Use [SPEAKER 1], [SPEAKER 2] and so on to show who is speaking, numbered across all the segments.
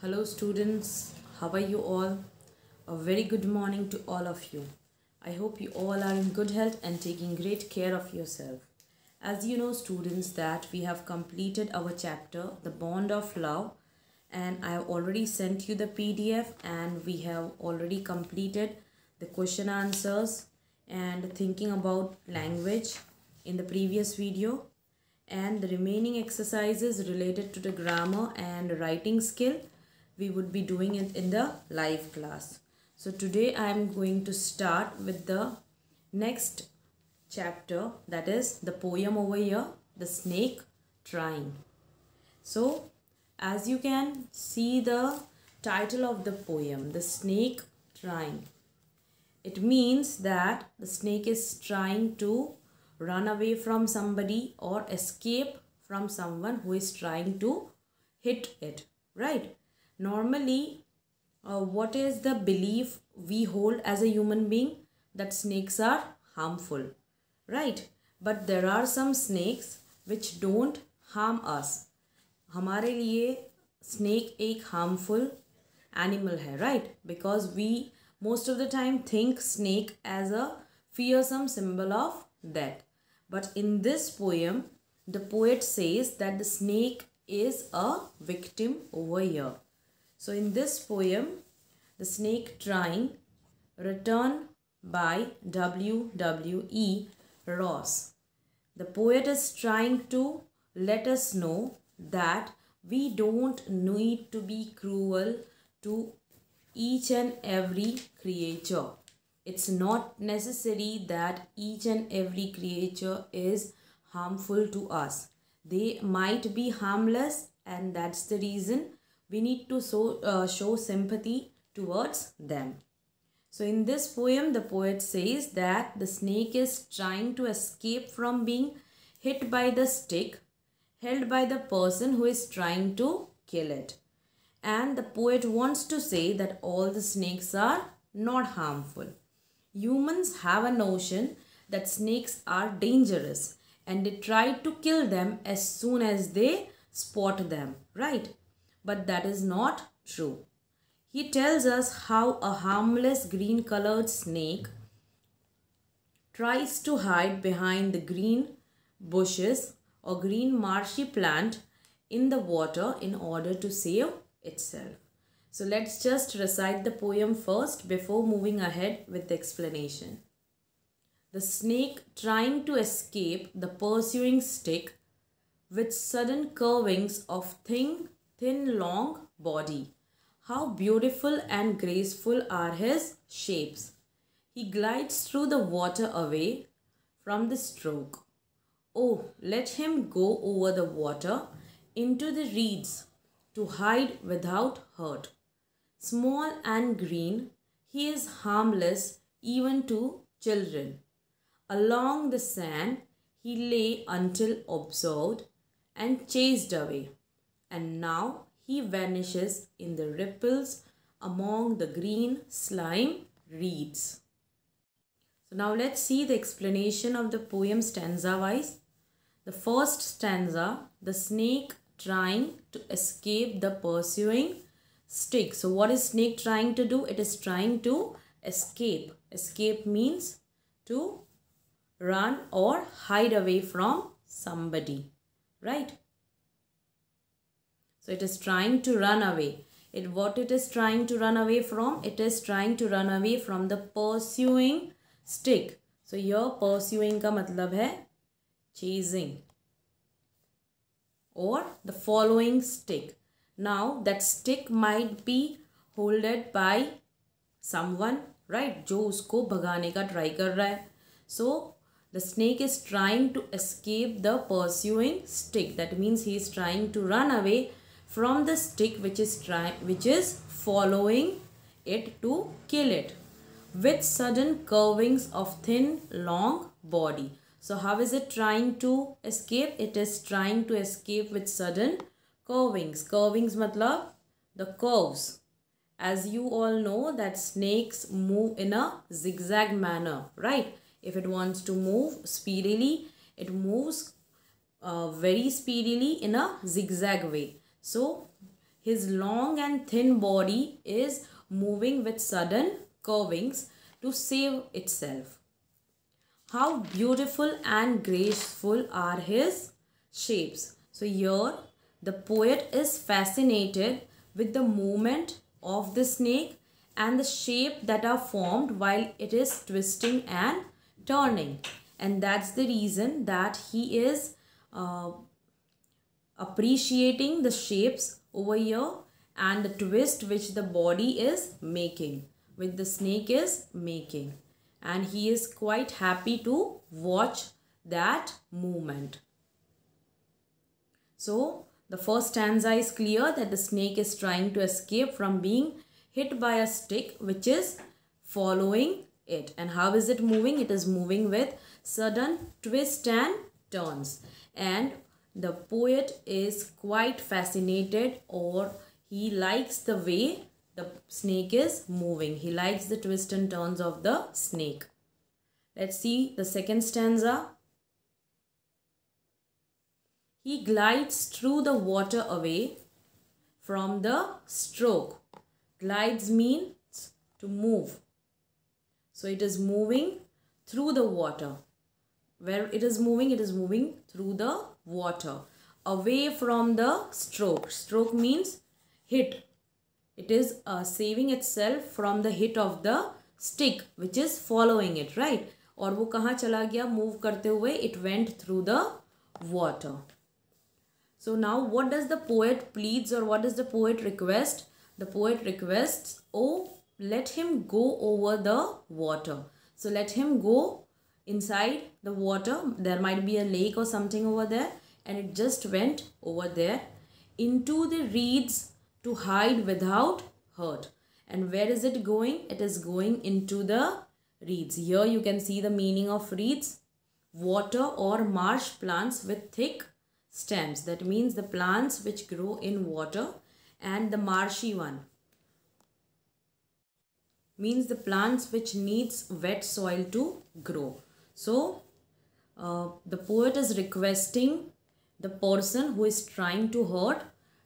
[SPEAKER 1] hello students how are you all a very good morning to all of you i hope you all are in good health and taking great care of yourself as you know students that we have completed our chapter the bond of love and i have already sent you the pdf and we have already completed the question answers and thinking about language in the previous video and the remaining exercises related to the grammar and writing skill we would be doing it in the live class. So today I am going to start with the next chapter that is the poem over here the snake trying. So as you can see the title of the poem the snake trying. It means that the snake is trying to run away from somebody or escape from someone who is trying to hit it right normally uh, what is the belief we hold as a human being that snakes are harmful right but there are some snakes which don't harm us हमारे लिए snake एक harmful animal है right? Because we most of the time think snake as a fearsome symbol of death. But in this poem, the poet says that the snake is a victim over here. So in this poem, The Snake Trying, written by W.W.E. Ross, the poet is trying to let us know that we don't need to be cruel to each and every creature. It's not necessary that each and every creature is harmful to us. They might be harmless and that's the reason we need to so, uh, show sympathy towards them. So in this poem, the poet says that the snake is trying to escape from being hit by the stick held by the person who is trying to kill it. And the poet wants to say that all the snakes are not harmful. Humans have a notion that snakes are dangerous and they try to kill them as soon as they spot them, right? but that is not true. He tells us how a harmless green colored snake tries to hide behind the green bushes or green marshy plant in the water in order to save itself. So let's just recite the poem first before moving ahead with the explanation. The snake trying to escape the pursuing stick with sudden curvings of thing thin long body. How beautiful and graceful are his shapes. He glides through the water away from the stroke. Oh, let him go over the water into the reeds to hide without hurt. Small and green, he is harmless even to children. Along the sand, he lay until observed and chased away and now he vanishes in the ripples among the green slime reeds. So now let's see the explanation of the poem stanza wise. The first stanza, the snake trying to escape the pursuing stick. So what is snake trying to do? It is trying to escape. Escape means to run or hide away from somebody, right? So it is trying to run away. It, what it is trying to run away from? It is trying to run away from the pursuing stick. So here pursuing का मतलब है chasing or the following stick. Now that stick might be holded by someone, right? जो उसको भगाने का try कर रहा है. So the snake is trying to escape the pursuing stick. That means he is trying to run away from the stick which is trying which is following it to kill it with sudden curvings of thin long body so how is it trying to escape it is trying to escape with sudden curvings curvings matlab the curves as you all know that snakes move in a zigzag manner right if it wants to move speedily it moves uh, very speedily in a zigzag way so his long and thin body is moving with sudden curvings to save itself. How beautiful and graceful are his shapes. So here the poet is fascinated with the movement of the snake and the shape that are formed while it is twisting and turning. And that's the reason that he is uh, appreciating the shapes over here and the twist which the body is making, which the snake is making. And he is quite happy to watch that movement. So, the first stanza is clear that the snake is trying to escape from being hit by a stick which is following it. And how is it moving? It is moving with sudden twists and turns. And the poet is quite fascinated or he likes the way the snake is moving. He likes the twists and turns of the snake. Let's see the second stanza. He glides through the water away from the stroke. Glides means to move. So it is moving through the water. Where it is moving, it is moving through the water away from the stroke. Stroke means hit. It is uh, saving itself from the hit of the stick which is following it, right? Or wo kaha chala gaya? Move karte huye, it went through the water. So now what does the poet plead or what does the poet request? The poet requests, oh, let him go over the water. So let him go inside the water there might be a lake or something over there and it just went over there into the reeds to hide without hurt and where is it going it is going into the reeds here you can see the meaning of reeds water or marsh plants with thick stems that means the plants which grow in water and the marshy one means the plants which needs wet soil to grow So uh, the poet is requesting the person who is trying to hurt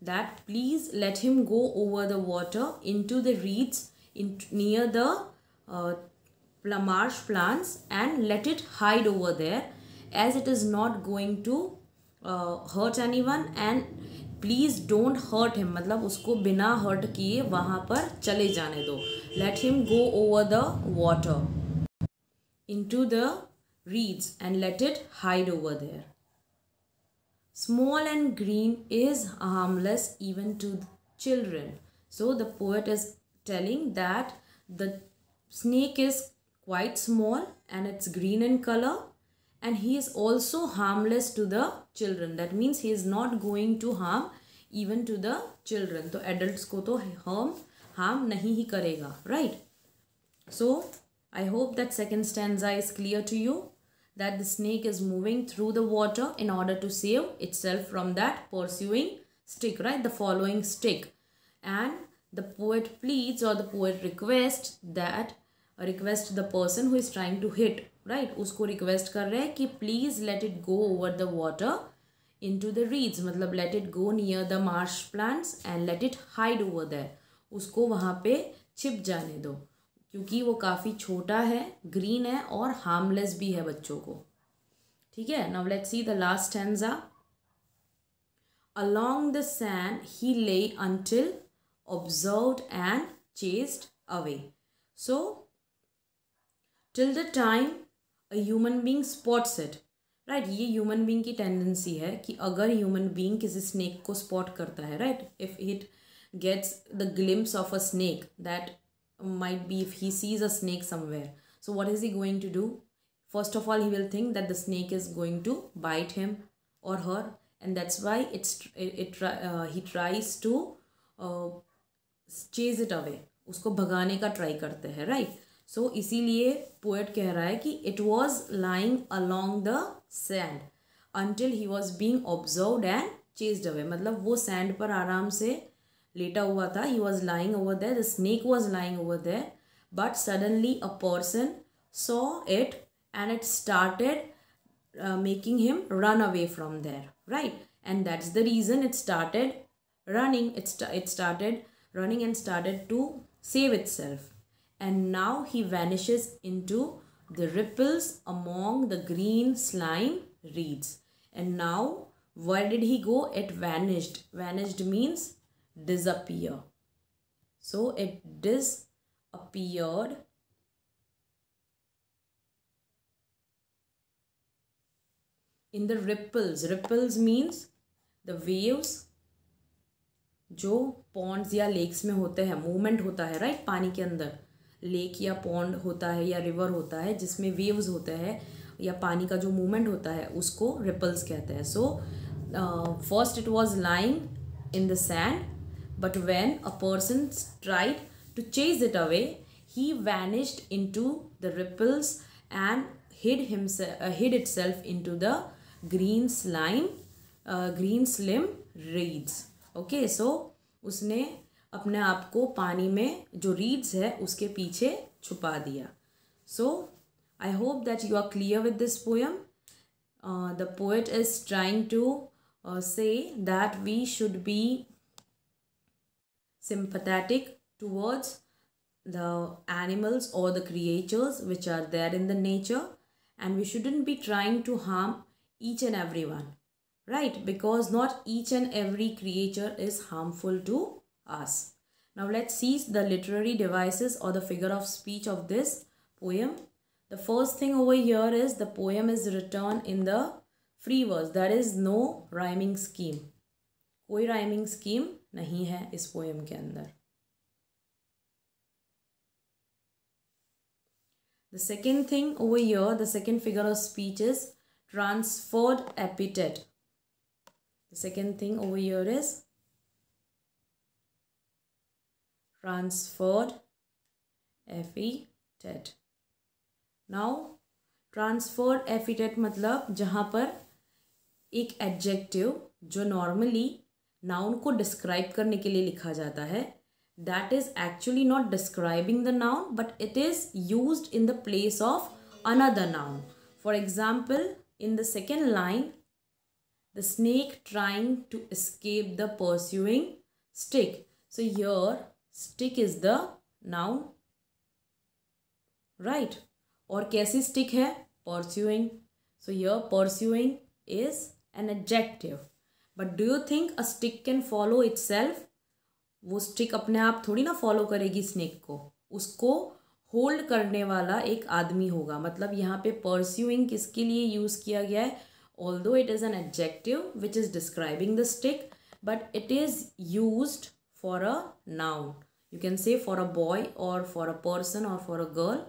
[SPEAKER 1] that please let him go over the water into the reeds in, near the uh, marsh plants and let it hide over there as it is not going to uh, hurt anyone and please don't hurt him मतलब उसको बिना hurt किए वहाँ पर चले जाने दो let him go over the water into the reeds and let it hide over there. Small and green is harmless even to children. So the poet is telling that the snake is quite small and it's green in color and he is also harmless to the children. That means he is not going to harm even to the children. So adults ko to harm harm nahi hi karega, right? So I hope that second stanza is clear to you. that the snake is moving through the water in order to save itself from that pursuing stick, right? The following stick. And the poet pleads or the poet request that request the person who is trying to hit, right? usko request kar raha hai ki please let it go over the water into the reeds matlab let it go near the marsh plants and let it hide over there usko wahan pe chip jane do क्योंकि वो काफ़ी छोटा है green है और harmless भी है बच्चों को ठीक है now let see the last stanza along the sand he lay until observe and chased away so till the time a human being spots it right ये ह्यूमन बींग की टेंडेंसी है कि अगर ह्यूमन बींग किसी snake को spot करता है right if it gets the glimpse of a snake that might be if he sees a snake somewhere so what is he going to do first of all he will think that the snake is going to bite him or her and that's why it's it, it uh, he tries to uh, chase it away उसको भगाने का try करते हैं right so इसीलिए poet कह रहा है कि it was lying along the sand until he was being observe and chased away मतलब वो सैंड पर आराम से लेटा हुआ था he was lying over there the snake was lying over there but suddenly a person saw it and it started making him run away from there right and that's the reason it started running it started running and started to save itself and now he vanishes into the ripples among the green slime reeds and now where did he go it vanished vanished means disappear so it appeared in the ripples ripples means the waves जो ponds या lakes में होते हैं movement होता है right पानी के अंदर लेक या पॉन्ड होता है या रिवर होता है जिसमें वेव्स होते हैं या पानी का जो मूवमेंट होता है उसको रिपल्स कहते हैं so first it was lying in the sand But when a person tried to chase it away, he vanished into the ripples and hid himself, uh, hid itself into the green slime, uh, green slim reeds. Okay, so उसने अपने आप को पानी में जो reeds है उसके पीछे छुपा दिया so I hope that you are clear with this poem the poet is trying to say that we should be sympathetic towards the animals or the creatures which are there in the nature and we shouldn't be trying to harm each and everyone right because not each and every creature is harmful to us now let's see the literary devices or the figure of speech of this poem the first thing over here is the poem is written in the free verse there is no rhyming scheme koi rhyming scheme नहीं है इस poem के अंदर the second thing over your the second figure of speech is transferred epithet the second thing over your is transferred epithet now transferred epithet मतलब जहां पर एक adjective जो नॉर्मली नाउन को डिस्क्राइब करने के लिए लिखा जाता है that is actually not describing the noun but it is use in the place of another noun for example in the second line the snake trying to escape the pursuing stick so your stick is the noun right और कैसी stick है pursuing so your pursuing is an adjective but do you think a stick can follow itself वो stick अपने आप थोड़ी ना follow करेगी snake को उसको होल्ड करने वाला एक आदमी होगा मतलब यहाँ पे परस्यूइंग किसके लिए यूज़ किया गया है although it is an adjective which is describing the stick but it is use for a noun you can say for a boy और फॉर अ पर्सन और फॉर अ गर्ल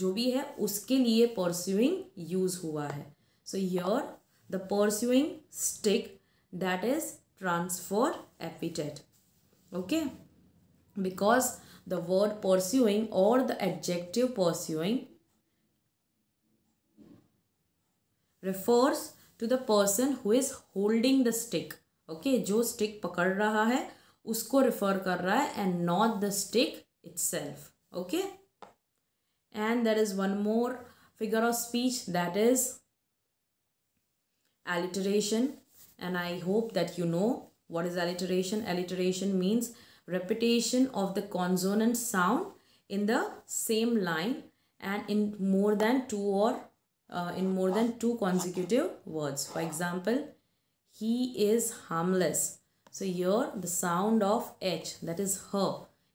[SPEAKER 1] जो भी है उसके लिए परस्यूइंग यूज़ हुआ है so your the pursuing stick that is transfer epithet okay because the word pursuing or the adjective pursuing refers to the person who is holding the stick okay jo stick pakad raha hai usko refer kar raha hai and not the stick itself okay and there is one more figure of speech that is alliteration and I hope that you know what is alliteration. Alliteration means repetition of the consonant sound in the same line and in more than two or uh, in more than two consecutive words. For example, he is harmless. So here the sound of H that is her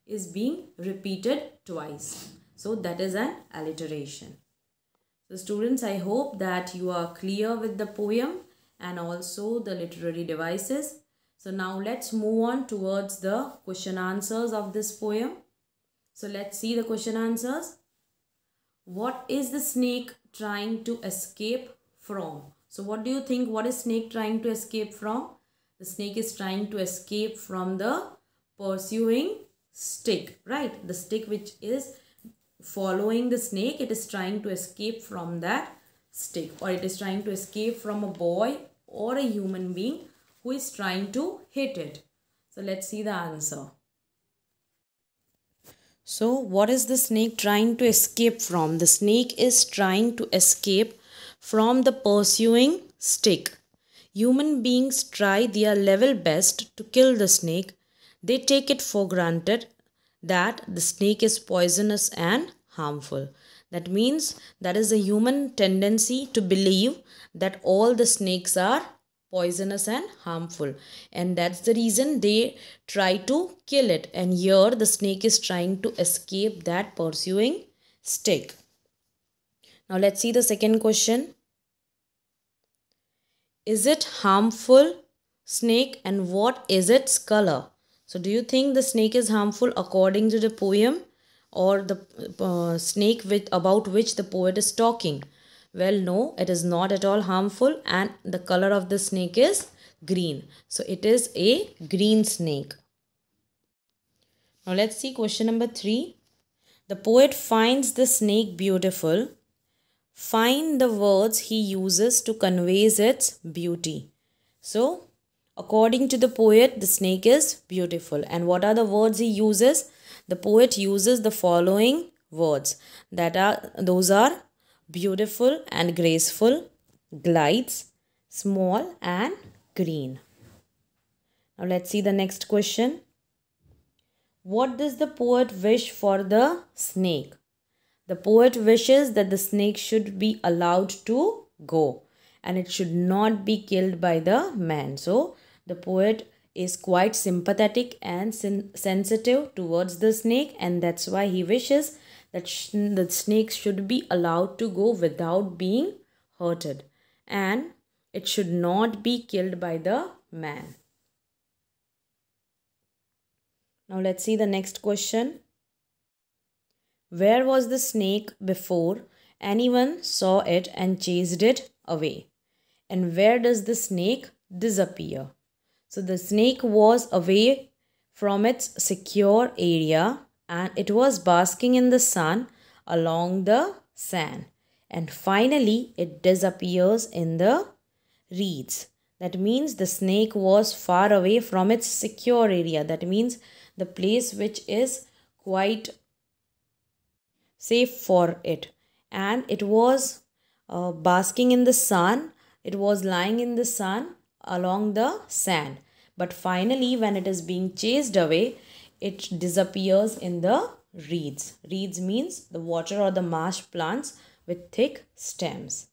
[SPEAKER 1] is being repeated twice. So that is an alliteration. So students, I hope that you are clear with the poem and also the literary devices. So now let's move on towards the question answers of this poem. So let's see the question answers. What is the snake trying to escape from? So what do you think? What is snake trying to escape from? The snake is trying to escape from the pursuing stick, right? The stick which is following the snake, it is trying to escape from that stick or it is trying to escape from a boy or a human being who is trying to hit it. So let's see the answer. So what is the snake trying to escape from? The snake is trying to escape from the pursuing stick. Human beings try their level best to kill the snake. They take it for granted that the snake is poisonous and harmful. That means that is a human tendency to believe that all the snakes are poisonous and harmful and that's the reason they try to kill it and here the snake is trying to escape that pursuing stick. Now let's see the second question. Is it harmful snake and what is its color? So do you think the snake is harmful according to the poem? or the uh, snake with about which the poet is talking well no it is not at all harmful and the color of the snake is green so it is a green snake now let's see question number 3 the poet finds the snake beautiful find the words he uses to convey its beauty so according to the poet the snake is beautiful and what are the words he uses the poet uses the following words that are those are beautiful and graceful glides small and green now let's see the next question what does the poet wish for the snake the poet wishes that the snake should be allowed to go and it should not be killed by the man so the poet is quite sympathetic and sensitive towards the snake and that's why he wishes that sh- the snake should be allowed to go without being hurted and it should not be killed by the man. Now let's see the next question. Where was the snake before anyone saw it and chased it away? And where does the snake disappear? So the snake was away from its secure area and it was basking in the sun along the sand. And finally, it disappears in the reeds. That means the snake was far away from its secure area. That means the place which is quite safe for it. And it was uh, basking in the sun. It was lying in the sun along the sand. But finally, when it is being chased away, it disappears in the reeds. Reeds means the water or the marsh plants with thick stems.